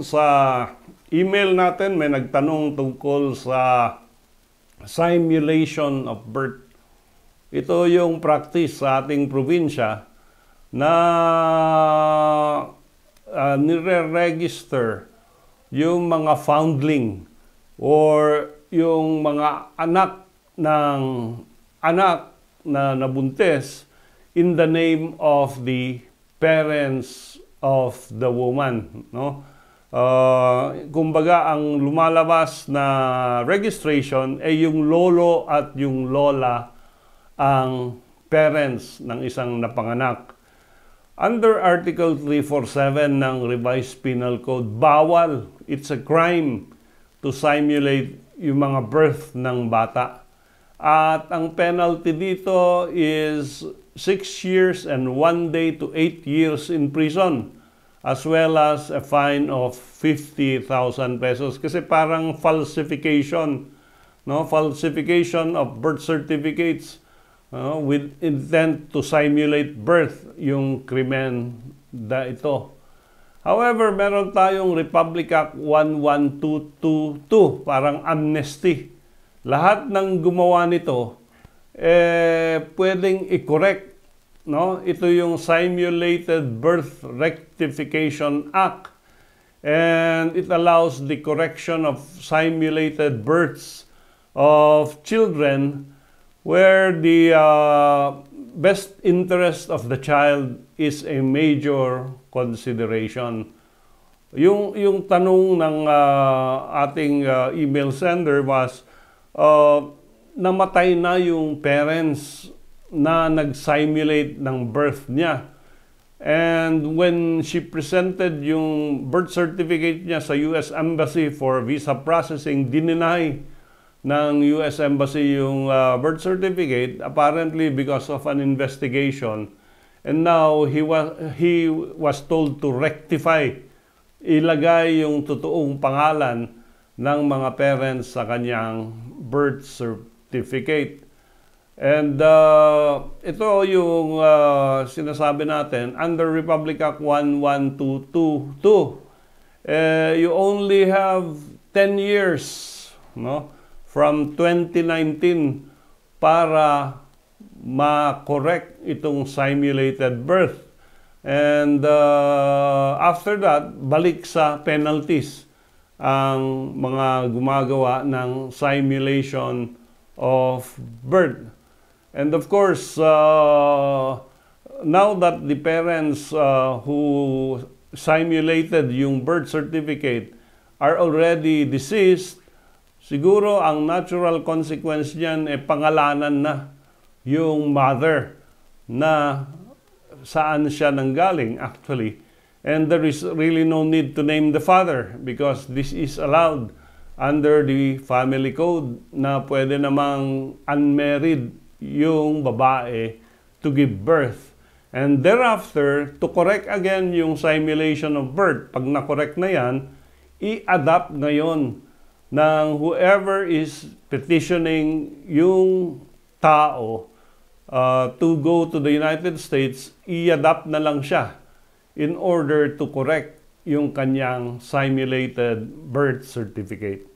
Sa email natin, may nagtanong tungkol sa simulation of birth. Ito yung practice sa ating probinsya na uh, nire-register yung mga foundling or yung mga anak ng anak na nabuntis in the name of the parents of the woman no uh, kumbaga ang lumalabas na registration ay yung lolo at yung lola ang parents ng isang napanganak. Under Article 347 ng Revised Penal Code, bawal. It's a crime to simulate yung mga birth ng bata. At ang penalty dito is 6 years and 1 day to 8 years in prison as well as a fine of 50,000 pesos kasi parang falsification no falsification of birth certificates no? with intent to simulate birth yung krimen da ito however meron tayong Republic Act 11222 parang amnesty lahat ng gumawa nito eh pwedeng i-correct No? Ito yung Simulated Birth Rectification Act and it allows the correction of simulated births of children where the uh, best interest of the child is a major consideration. Yung, yung tanong ng uh, ating uh, email sender was, uh, namatay na yung parents na nag-simulate ng birth niya. And when she presented yung birth certificate niya sa US Embassy for visa processing, dininay ng US Embassy yung uh, birth certificate apparently because of an investigation. And now he was he was told to rectify ilagay yung totoong pangalan ng mga parents sa kanyang birth certificate. And uh, ito yung uh, sinasabi natin under Republic Act 11222. Uh, eh, you only have 10 years no from 2019 para ma-correct itong simulated birth. And uh, after that, balik sa penalties ang mga gumagawa ng simulation of birth. And of course, uh, now that the parents uh, who simulated yung birth certificate are already deceased, siguro ang natural consequence niyan ay eh, pangalanan na yung mother na saan siya nanggaling actually. And there is really no need to name the father because this is allowed under the family code na pwede namang unmarried yung babae to give birth. And thereafter, to correct again yung simulation of birth, pag na-correct na yan, i-adapt ngayon ng whoever is petitioning yung tao uh, to go to the United States, i-adapt na lang siya in order to correct yung kanyang simulated birth certificate.